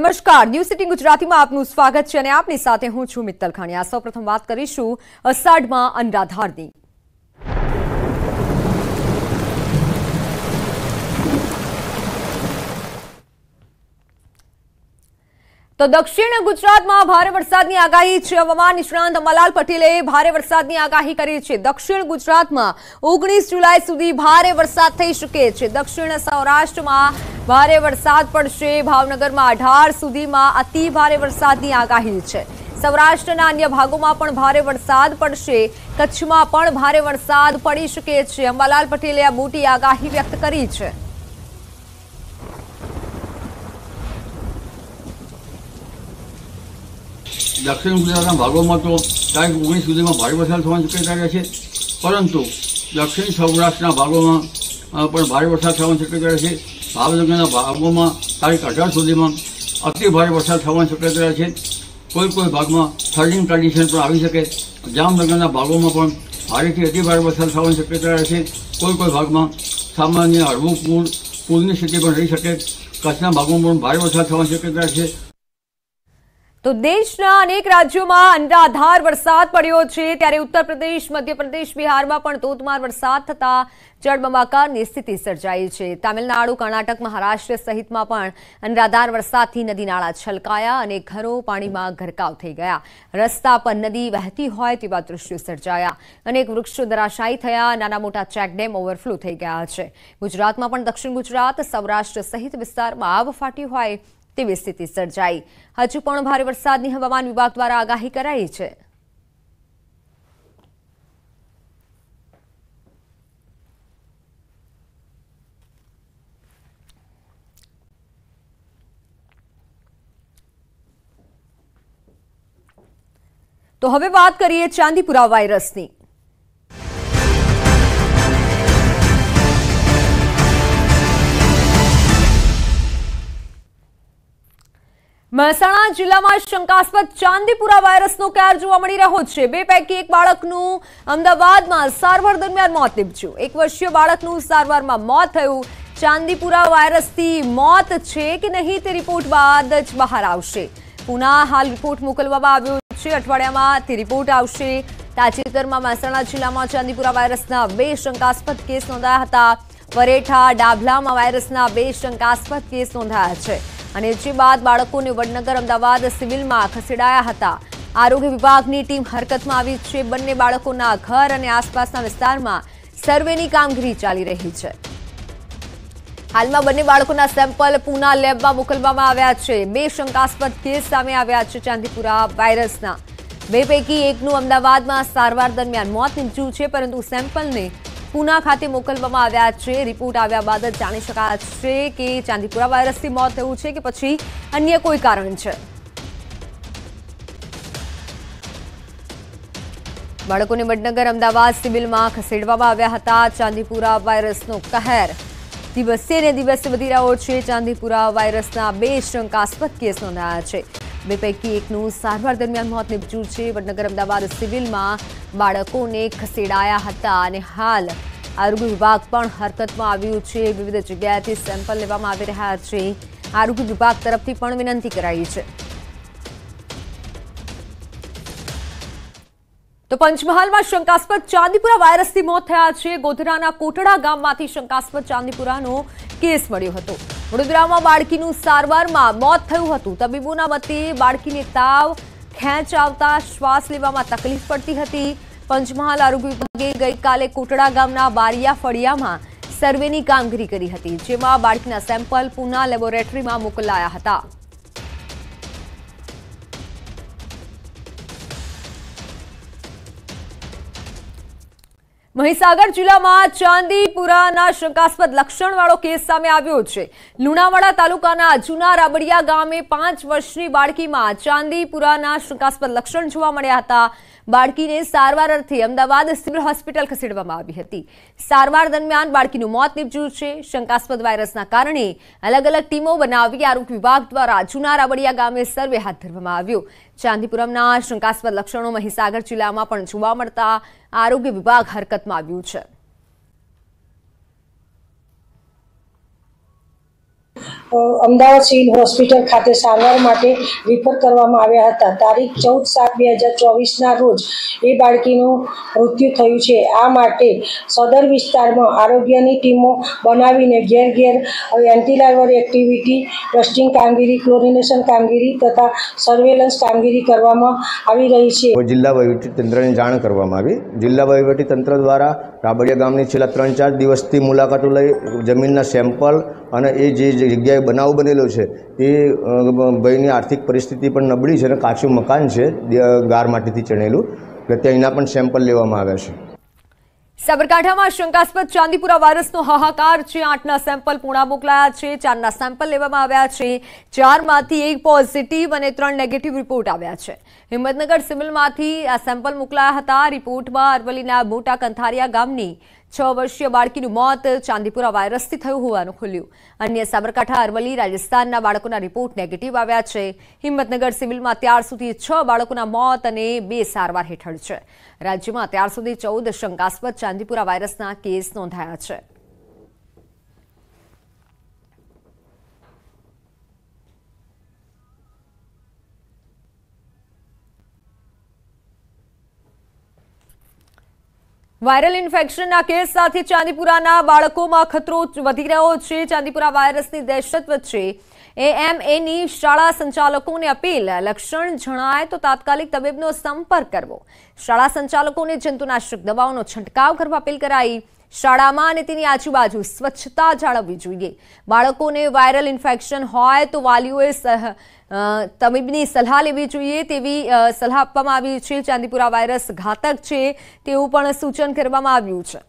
નમસ્કાર new city ગુજરાતીમાં આપનું સ્વાગત છે અને આપની સાથે હું છું મિત્તલ ખાણિયા સૌપ્રથમ વાત કરીશું અષાઢમાં અનરાધારની તો દક્ષિણ ગુજરાતમાં ભારે વરસાદની આગાહી છે હવામાન નિષ્ણાંત મલાલ પટેલે ભારે વરસાદની આગાહી કરી છે દક્ષિણ ગુજરાતમાં ઓગણીસ જુલાઈ સુધી ભારે વરસાદ થઈ શકે છે દક્ષિણ સૌરાષ્ટ્રમાં ભારે વરસાદ પડશે ભાવનગરમાં અઢાર સુધીમાં અતિ ભારે વરસાદની આગાહી છે સૌરાષ્ટ્રના અન્ય ભાગોમાં પણ ભારે વરસાદ પડશે કચ્છમાં પણ ભારે વરસાદ પડી શકે છે અંબાલાલ પટેલે આ મોટી આગાહી વ્યક્ત કરી છે દક્ષિણ ગુજરાતના ભાગોમાં તો તારીખ ઓગણીસ સુધીમાં ભારે વરસાદ થવાની શક્યતા રહે છે પરંતુ દક્ષિણ સૌરાષ્ટ્રના ભાગોમાં પણ ભારે વરસાદ થવાની શક્યતા રહે છે ભાવનગરના ભાગોમાં તારીખ અઢાર સુધીમાં અતિ ભારે વરસાદ થવાની શક્યતા છે કોઈ કોઈ ભાગમાં થર્ડિંગ કન્ડિશન પણ આવી શકે જામનગરના ભાગોમાં પણ ભારેથી અતિ ભારે વરસાદ થવાની શક્યતા છે કોઈ કોઈ ભાગમાં સામાન્ય હળવું પૂર પૂરની સ્થિતિ પણ રહી શકે કચ્છના ભાગોમાં પણ ભારે વરસાદ થવાની શક્યતા છે તો દેશના અનેક રાજ્યોમાં અંધાધાર વરસાદ પડ્યો છે ત્યારે ઉત્તર પ્રદેશ મધ્યપ્રદેશ બિહારમાં પણ ધોધમાર વરસાદ થતા જળબંબાકારની સ્થિતિ સર્જાઈ છે તામિલનાડુ કર્ણાટક મહારાષ્ટ્ર સહિતમાં પણ અનરાધાર વરસાદથી નદી નાળા છલકાયા અને ઘરો પાણીમાં ઘરકાવ થઈ ગયા રસ્તા પર નદી વહેતી હોય તેવા દૃશ્યો સર્જાયા અનેક વૃક્ષો ધરાશાયી થયા નાના મોટા ચેકડેમ ઓવરફ્લો થઈ ગયા છે ગુજરાતમાં પણ દક્ષિણ ગુજરાત સૌરાષ્ટ્ર સહિત વિસ્તારમાં આવ ફાટી હોય તેવી સ્થિતિ સર્જાઈ હજુ પણ ભારે વરસાદની હવામાન વિભાગ દ્વારા આગાહી કરાઈ છે તો હવે વાત કરીએ ચાંદીપુરા વાયરસની મહેસાણા જિલ્લામાં શંકાસ્પદ ચાંદીપુરા વાયરસનો કેર જોવા મળી રહ્યો છે બે પૈકી એક બાળકનું અમદાવાદમાં સારવાર દરમિયાન મોત નીપજ્યું એક વર્ષીય બાળકનું સારવારમાં મોત થયું ચાંદીપુરા વાયરસથી મોત છે કે નહીં તે રિપોર્ટ બાદ જ બહાર આવશે પુના હાલ રિપોર્ટ મોકલવામાં આવ્યો છે અઠવાડિયામાં તે રિપોર્ટ આવશે તાજેતરમાં મહેસાણા જિલ્લામાં ચાંદીપુરા વાયરસના બે શંકાસ્પદ કેસ નોંધાયા હતા વરેઠા ડાભલામાં વાયરસના બે શંકાસ્પદ કેસ નોંધાયા છે અને જે બાદ બાળકોને વડનગર અમદાવાદ સિવિલમાં ખસેડાયા હતા આરોગ્ય વિભાગની ટીમ હરકતમાં આવી છે બંને બાળકોના ઘર અને આસપાસના વિસ્તારમાં સર્વેની કામગીરી ચાલી રહી છે હાલમાં બંને બાળકોના સેમ્પલ પૂના લેબમાં મોકલવામાં આવ્યા છે બે શંકાસ્પદ કેસ સામે આવ્યા છે ચાંદીપુરા વાયરસના બે પૈકી એકનું અમદાવાદમાં સારવાર દરમિયાન મોત નીપજ્યું છે પરંતુ સેમ્પલને પૂના ખાતે મોકલવામાં આવ્યા છે રિપોર્ટ આવ્યા બાદ જ જાણી શકાય કે ચાંદીપુરા વાયરસથી મોત થયું છે કે પછી અન્ય કોઈ કારણ છે બાળકોને વડનગર અમદાવાદ સિવિલમાં ખસેડવામાં આવ્યા હતા ચાંદીપુરા વાયરસનો કહેર દિવસે ને દિવસે વધી રહ્યો છે ચાંદીપુરા વાયરસના બે શંકાસ્પદ કેસ નોંધાયા છે બે પૈકી એકનું સારવાર દરમિયાન મોત નિપજ્યું છે વડનગર અમદાવાદ સિવિલમાં બાળકોને ખસેડાયા હતા અને હાલ આરોગ્ય વિભાગ પણ હરકતમાં આવ્યું છે વિવિધ જગ્યાએથી સેમ્પલ લેવામાં આવી રહ્યા છે આરોગ્ય વિભાગ તરફથી પણ વિનંતી કરાઈ છે તો પંચમહાલમાં શંકાસ્પદ ચાંદીપુરા વાયરસથી મોત થયા છે ગોધરાના કોટડા ગામમાંથી શંકાસ્પદ ચાંદીપુરાનો કેસ મળ્યો હતો વડોદરામાં બાળકીનું સારવારમાં મોત થયું હતું તબીબોના મતે બાળકીને તાવ ખેંચ આવતા શ્વાસ લેવામાં તકલીફ પડતી હતી પંચમહાલ આરોગ્ય વિભાગે ગઈકાલે કોટડા ગામના બારિયા ફળિયામાં સર્વેની કામગીરી કરી હતી જેમાં બાળકીના સેમ્પલ પુના લેબોરેટરીમાં મોકલાયા હતા મહીસાગર જિલ્લામાં ચાંદીપુરાના શંકાસ્પદ લક્ષણવાળો કેસ સામે આવ્યો છે લુણાવાડા તાલુકાના જૂના રાબડિયા ગામે પાંચ વર્ષની બાળકીમાં ચાંદીપુરાના શંકાસ્પદ લક્ષણ જોવા મળ્યા હતા બાળકીને સારવાર અર્થે અમદાવાદ સિવિલ હોસ્પિટલ ખસેડવામાં આવી હતી સારવાર દરમિયાન બાળકીનું મોત નીપજ્યું છે શંકાસ્પદ વાયરસના કારણે અલગ અલગ ટીમો બનાવી આરોગ્ય વિભાગ દ્વારા જૂના રાબડિયા ગામે સર્વે હાથ ધરવામાં આવ્યો ચાંદીપુરમના શંકાસ્પદ લક્ષણો મહીસાગર જિલ્લામાં પણ જોવા મળતા આરોગ્ય વિભાગ હરકતમાં આવ્યું છે અમદાવાદ સિવિલ હોસ્પિટલ ખાતે સારવાર માટે રિફર કરવામાં આવ્યા હતા તારીખ ચૌદ સાત બે હજાર ચોવીસના રોજ એ બાળકીનું મૃત્યુ થયું છે આ માટે સદર વિસ્તારમાં આરોગ્યની ટીમો બનાવીને ઘેર ઘેર એન્ટીલાર્વર એક્ટિવિટી ટેસ્ટિંગ કામગીરી ક્લોરિનેશન કામગીરી તથા સર્વેલન્સ કામગીરી કરવામાં આવી રહી છે જિલ્લા વહીવટીતંત્રને જાણ કરવામાં આવી જિલ્લા વહીવટીતંત્ર દ્વારા રાબડિયા ગામની છેલ્લા ત્રણ ચાર દિવસથી મુલાકાતો લઈ જમીનના સેમ્પલ અને એ જે જગ્યાએ બનાવ બનેલો છે તે ભાઈની આર્થિક પરિસ્થિતિ પણ નબળી છે અને કાચું મકાન છે ગાર માટીથી ચણેલું એટલે ત્યાં પણ સેમ્પલ લેવામાં આવ્યા છે સાબરકાંઠામાં શંકાસ્પદ ચાંદીપુરા વાયરસનો હાહાકાર છે આઠના સેમ્પલ પૂણા મોકલાયા છે ચારના સેમ્પલ લેવામાં આવ્યા છે ચારમાંથી એક પોઝિટિવ અને ત્રણ નેગેટિવ રિપોર્ટ આવ્યા છે હિંમતનગર સિવિલમાંથી આ સેમ્પલ મોકલાયા હતા રિપોર્ટમાં અરવલ્લીના મોટા કંથારિયા ગામની છ વર્ષીય બાળકીનું મોત ચાંદીપુરા વાયરસથી થયું હોવાનું ખુલ્યું અન્ય સાબરકાંઠા અરવલી રાજસ્થાનના બાળકોના રિપોર્ટ નેગેટિવ આવ્યા છે હિંમતનગર સિવિલમાં ત્યાર સુધી છ બાળકોના મોત અને બે સારવાર હેઠળ છે રાજ્યમાં ત્યાર સુધી ચૌદ શંકાસ્પદ ચાંદીપુરા વાયરસના કેસ નોંધાયા છે વાયરલ ઇન્ફેક્શનના કેસ સાથે ચાંદીપુરાના બાળકોમાં ખતરો વધી રહ્યો છે ચાંદીપુરા વાયરસની દહેશત વચ્ચે એએમએની શાળા સંચાલકોને અપીલ લક્ષણ જણાય તો તાત્કાલિક તબીબનો સંપર્ક કરવો શાળા સંચાલકોને જંતુનાશક દવાઓનો છંટકાવ કરવા અપીલ કરાઈ શાળામાં અને તેની આજુબાજુ સ્વચ્છતા જાળવવી જોઈએ બાળકોને વાયરલ ઇન્ફેક્શન હોય તો વાલીઓએ તબીબની સલાહ લેવી જોઈએ તેવી સલાહ આપવામાં આવી છે ચાંદીપુરા વાયરસ ઘાતક છે તેવું પણ સૂચન કરવામાં આવ્યું છે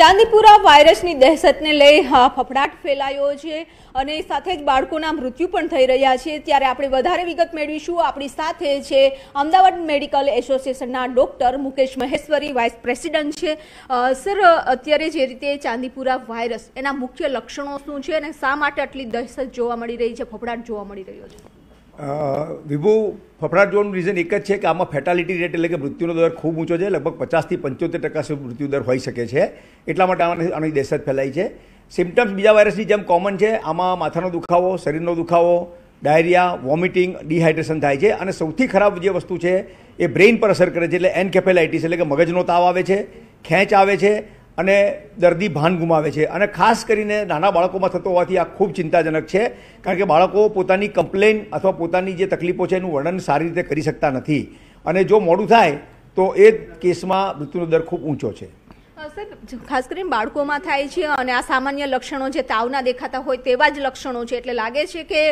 ચાંદીપુરા વાયરસની દહેશતને લઈ ફફડાટ ફેલાયો છે અને સાથે જ બાળકોના મૃત્યુ પણ થઈ રહ્યા છે ત્યારે આપણે વધારે વિગત મેળવીશું આપણી સાથે છે અમદાવાદ મેડિકલ એસોસિએશનના doctor Mukesh Maheshwari vice president છે સર અત્યારે જે રીતે ચાંદીપુરા વાયરસ એના મુખ્ય લક્ષણો શું છે અને શા માટે આટલી દહેશત જોવા મળી રહી છે ફફડાટ જોવા મળી રહ્યો છે વિભુ ફફડાટ જોવાનું રીઝન એક જ છે કે આમાં ફેટાલિટી રેટ એટલે કે મૃત્યુનો દર ખૂબ ઊંચો છે લગભગ પચાસથી પંચોતેર ટકા સુધી મૃત્યુ દર હોઈ શકે છે એટલા માટે આની દહેશત ફેલાય છે સિમ્ટમ્સ બીજા વાયરસની જેમ કોમન છે આમાં માથાનો દુખાવો શરીરનો દુખાવો ડાયરિયા વોમિટિંગ ડિહાઇડ્રેશન થાય છે અને સૌથી ખરાબ જે વસ્તુ છે એ બ્રેઇન પર અસર કરે છે એટલે એનકેફેલાઇટીસ એટલે કે મગજનો તાવ આવે છે ખેંચ આવે છે અને દર્દી ભાન ગુમાવે છે અને ખાસ કરીને નાના બાળકોમાં થતો હોવાથી આ ખૂબ ચિંતાજનક છે કારણ કે બાળકો પોતાની કમ્પ્લેન અથવા પોતાની જે તકલીફો છે એનું વર્ણન સારી રીતે કરી શકતા નથી અને જો મોડું થાય તો એ કેસમાં મૃત્યુનો દર ખૂબ ઊંચો છે સર ખાસ કરીને બાળકોમાં થાય છે અને આ સામાન્ય લક્ષણો જે તાવના દેખાતા હોય તેવા જ લક્ષણો છે એટલે લાગે છે કે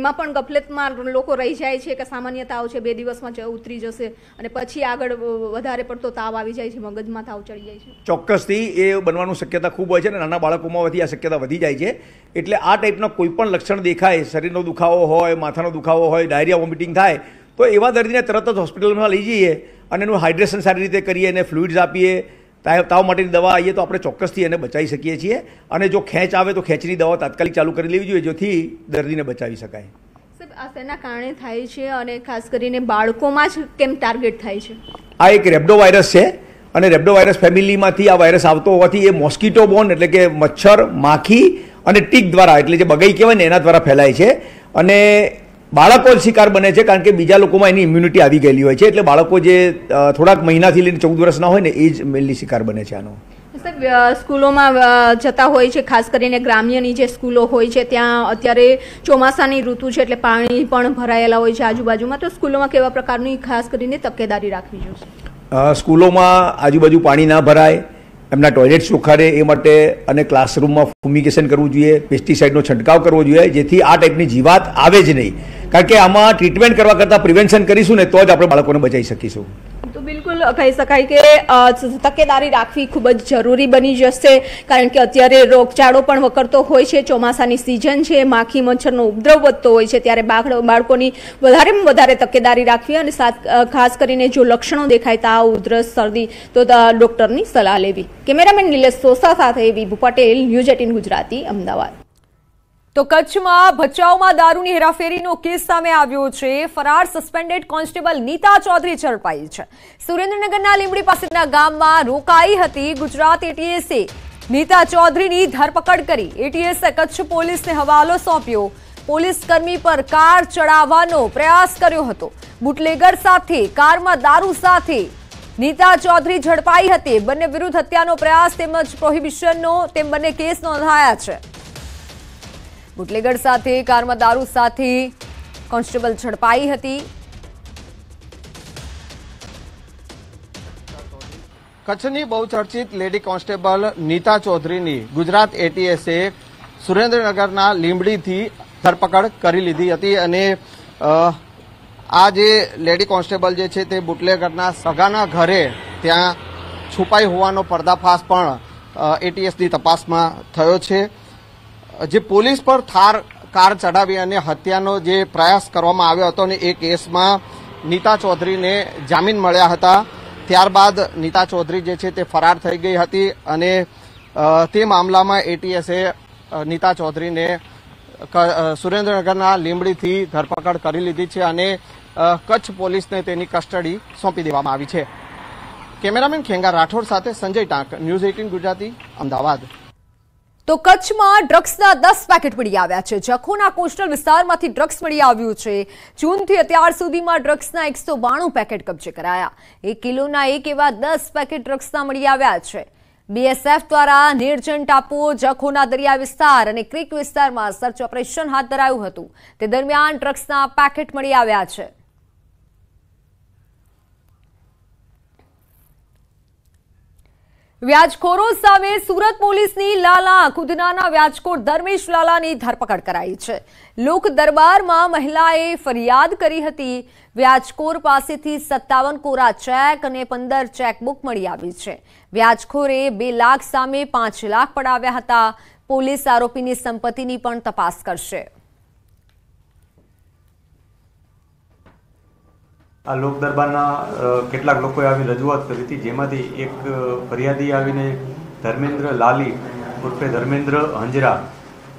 એમાં પણ ગફલતમાં લોકો રહી જાય છે કે સામાન્ય તાવ છે બે દિવસમાં ઉતરી જશે અને પછી આગળ વધારે પડતો તાવ આવી જાય છે મગજમાં તાવ ચડી જાય છે ચોક્કસથી એ બનવાનું શક્યતા ખૂબ હોય છે અને નાના બાળકોમાં વધી આ શક્યતા વધી જાય છે એટલે આ ટાઈપના કોઈ પણ લક્ષણ દેખાય શરીરનો દુખાવો હોય માથાનો દુખાવો હોય ડાયરિયા વોમિટિંગ થાય તો એવા દર્દીને તરત જ હોસ્પિટલમાં લઈ જઈએ અને એનું હાઇડ્રેશન સારી રીતે કરીએ એને ફ્લુઇડ્સ આપીએ તાવ માટેની દવા આવીએ તો આપણે ચોક્કસથી એને બચાવી શકીએ છીએ અને જો ખેંચ આવે તો ખેંચની દવા તાત્કાલિક ચાલુ કરી લેવી જોઈએ જેથી દર્દીને બચાવી શકાય આ શેના કારણે થાય છે અને ખાસ કરીને બાળકોમાં જ કેમ ટાર્ગેટ થાય છે આ એક રેબડો વાયરસ છે અને રેબડો વાયરસ ફેમિલીમાંથી આ વાયરસ આવતો હોવાથી એ મોસ્કીટો બોન એટલે કે મચ્છર માખી અને ટીક દ્વારા એટલે જે બગઈ કહેવાય ને એના દ્વારા ફેલાય છે અને બાળકો શિકાર બને છે કારણ કે બીજા લોકોમાં એની ઇમ્યુનિટી આવી ગયેલી હોય છે એટલે બાળકો જે થોડાક મહિનાથી લઈને ચૌદ વર્ષના હોય ને એ જ મેનલી શિકાર બને છે આનો સ્કૂલોમાં જતા હોય છે ખાસ કરીને ગ્રામ્યની જે સ્કૂલો હોય છે ત્યાં અત્યારે ચોમાસાની ઋતુ છે એટલે પાણી પણ ભરાયેલા હોય છે આજુબાજુમાં તો સ્કૂલોમાં કેવા પ્રકારની ખાસ કરીને તકેદારી રાખવી જોઈએ સ્કૂલોમાં આજુબાજુ પાણી ના ભરાય એમના ટોયલેટ ચોખ્ખા રહે એ માટે અને ક્લાસરૂમમાં ફુમિગેશન કરવું જોઈએ પેસ્ટિસાઇડનો છંટકાવ કરવો જોઈએ જેથી આ ટાઈપની જીવાત આવે જ નહીં કારણ કે આમાં ટ્રીટમેન્ટ કરવા કરતાં પ્રિવેન્શન કરીશું ને તો જ આપણે બાળકોને બચાવી શકીશું તો બિલકુલ કહી શકાય કે તકેદારી રાખવી ખૂબ જ જરૂરી બની જશે કારણ કે અત્યારે રોગચાળો પણ વકરતો હોય છે ચોમાસાની સિઝન છે માખી મચ્છરનો ઉપદ્રવ વધતો હોય છે ત્યારે બાળકોની વધારેમાં વધારે તકેદારી રાખવી અને ખાસ કરીને જો લક્ષણો દેખાય આ ઉધરસ શરદી તો ડોક્ટરની સલાહ લેવી કેમેરામેન નિલેશ સોસા સાથે વિભુ પટેલ ન્યૂઝ એટીન ગુજરાતી અમદાવાદ તો કચ્છમાં ભચાઉમાં દારૂની હેરાફેરીનો કેસ સામે આવ્યો છે ફરાર સસ્પેન્ડેડ કોન્સ્ટેબલ નીતા ચૌધરી ઝડપાઈ છે સુરેન્દ્રનગરના લીંબડી પાસેના ગામમાં રોકાઈ હતી ગુજરાત એટીએસે નીતા ચૌધરીની ધરપકડ કરી એટીએસે કચ્છ પોલીસને હવાલો સોંપ્યો પોલીસ કર્મી પર કાર ચડાવવાનો પ્રયાસ કર્યો હતો બુટલેગર સાથે કારમાં દારૂ સાથે નીતા ચૌધરી ઝડપાઈ હતી બંને વિરુદ્ધ હત્યાનો પ્રયાસ તેમજ પ્રોહિબિશનનો તેમ બંને કેસ નોંધાયા છે બુટલેગઢ સાથે કારમાં દારૂ સાથે કોન્સ્ટેબલ ઝડપાઈ હતી કચ્છની બહુ ચર્ચિત લેડી કોન્સ્ટેબલ નીતા ચૌધરીની ગુજરાત એટીએસએ સુરેન્દ્રનગરના લીંબડીથી ધરપકડ કરી લીધી હતી અને આ જે લેડી કોન્સ્ટેબલ જે છે તે બુટલેગઢના સગાના ઘરે ત્યાં છુપાઈ હોવાનો પર્દાફાશ પણ એટીએસની તપાસમાં થયો છે જે પોલીસ પર થાર કાર ચડાવી અને હત્યાનો જે પ્રયાસ કરવામાં આવ્યો હતો અને એ કેસમાં નીતા ચૌધરીને જામીન મળ્યા હતા ત્યારબાદ નીતા ચૌધરી જે છે તે ફરાર થઈ ગઈ હતી અને તે મામલામાં એટીએસે નીતા ચૌધરીને સુરેન્દ્રનગરના લીંબડીથી ધરપકડ કરી લીધી છે અને કચ્છ પોલીસને તેની કસ્ટડી સોંપી દેવામાં આવી છે કેમેરામેન ખેંગા રાઠોડ સાથે સંજય ટાંક ન્યૂઝ એઇટીન ગુજરાતી અમદાવાદ તો કચ્છમાં ડ્રગ્સના દસ પેકેટ મળી આવ્યા છે જખોના કોસ્ટલ વિસ્તારમાંથી ડ્રગ્સ મળી આવ્યું છે જૂનથી અત્યાર સુધીમાં ડ્રગ્સના એકસો બાણું પેકેટ કબજે કરાયા એક કિલોના એક એવા દસ પેકેટ ડ્રગ્સના મળી આવ્યા છે બીએસએફ દ્વારા નિર્જન ટાપુ જખોના દરિયા વિસ્તાર અને ક્રિક વિસ્તારમાં સર્ચ ઓપરેશન હાથ ધરાયું હતું તે દરમિયાન ડ્રગ્સના પેકેટ મળી આવ્યા છે વ્યાજખોરો સામે સુરત પોલીસની લાલા ખુદનાના વ્યાજખોર ધર્મેશ લાલાની ધરપકડ કરાઈ છે લોક દરબારમાં મહિલાએ ફરિયાદ કરી હતી વ્યાજખોર પાસેથી સત્તાવન કોરા ચેક અને પંદર ચેકબુક મળી આવી છે વ્યાજખોરે બે લાખ સામે પાંચ લાખ પડાવ્યા હતા પોલીસ આરોપીની સંપત્તિની પણ તપાસ કરશે આ લોક દરબારના કેટલાક લોકોએ આવી રજૂઆત કરી હતી જેમાંથી એક ફરિયાદી આવીને ધર્મેન્દ્ર લાલી ઉર્ફે ધર્મેન્દ્ર હંજરા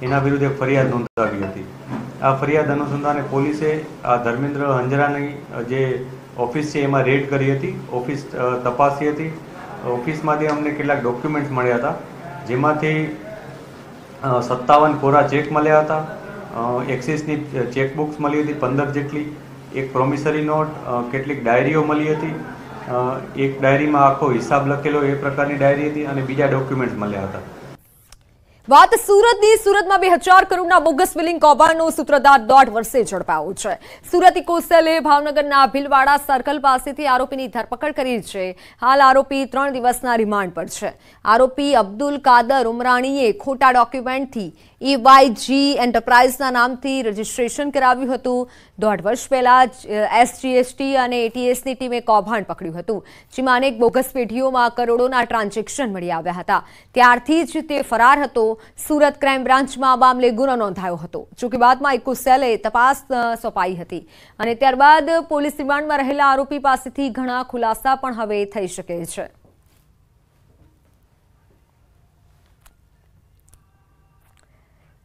એના વિરુદ્ધ એક ફરિયાદ નોંધાવી હતી આ ફરિયાદ અનુસંધાને પોલીસે આ ધર્મેન્દ્ર હંજરાની જે ઓફિસ છે એમાં રેડ કરી હતી ઓફિસ તપાસી હતી ઓફિસમાંથી અમને કેટલાક ડોક્યુમેન્ટ્સ મળ્યા હતા જેમાંથી સત્તાવન કોરા ચેક મળ્યા હતા એક્સિસની ચેકબુક્સ મળી હતી પંદર જેટલી એક પ્રોમિસરી નોટ કેટલીક ડાયરીઓ મળી હતી એક ડાયરીમાં આખો હિસાબ લખેલો એ પ્રકારની ડાયરી હતી અને બીજા ડોક્યુમેન્ટ્સ મળ્યા હતા વાત સુરતની સુરતમાં બે હજાર કરોડના બોગસ બિલિંગ કૌભાંડનો સૂત્રધાર દોઢ વર્ષે ઝડપાયો છે સુરતી કોસેલે ભાવનગરના ભીલવાડા સર્કલ પાસેથી આરોપીની ધરપકડ કરી છે હાલ આરોપી ત્રણ દિવસના રિમાન્ડ પર છે આરોપી અબ્દુલ કાદર ઉમરાણીએ ખોટા ડોક્યુમેન્ટથી જી e એન્ટરપ્રાઇઝના નામથી રજીસ્ટ્રેશન કરાવ્યું હતું દોઢ વર્ષ પહેલાં એસજીએસટી અને એટીએસની ટીમે કૌભાંડ પકડ્યું હતું જેમાં અનેક બોગસ પેઢીઓમાં કરોડોના ટ્રાન્ઝેક્શન મળી આવ્યા હતા ત્યારથી જ તે ફરાર હતો સુરત ક્રાઇમ બ્રાન્ચમાં આ મામલે ગુનો નોંધાયો હતો જોકે બાદમાં ઇકો સેલે તપાસ સોંપાઈ હતી અને ત્યારબાદ પોલીસ રિમાન્ડમાં રહેલા આરોપી પાસેથી ઘણા ખુલાસા પણ હવે થઈ શકે છે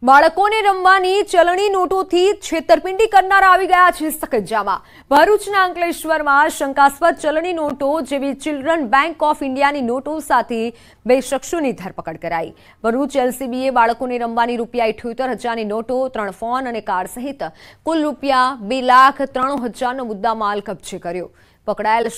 બાળકોને રમવાની ચલણી નોટોથી છેતરપિંડી કરનારા આવી ગયા છે સખજામાં ભરૂચના અંકલેશ્વરમાં શંકાસ્પદ ચલણી નોટો જેવી ચિલ્ડ્રન બેંક ઓફ ઇન્ડિયાની નોટો સાથે બે શખ્સોની ધરપકડ કરાઈ ભરૂચ એલસીબીએ બાળકોને રમવાની રૂપિયા ઇઠ્યોતેર હજારની નોટો ત્રણ ફોન અને કાર સહિત કુલ રૂપિયા બે લાખ ત્રણ હજારનો મુદ્દા માલ કબજે કર્યો પકડાયેલ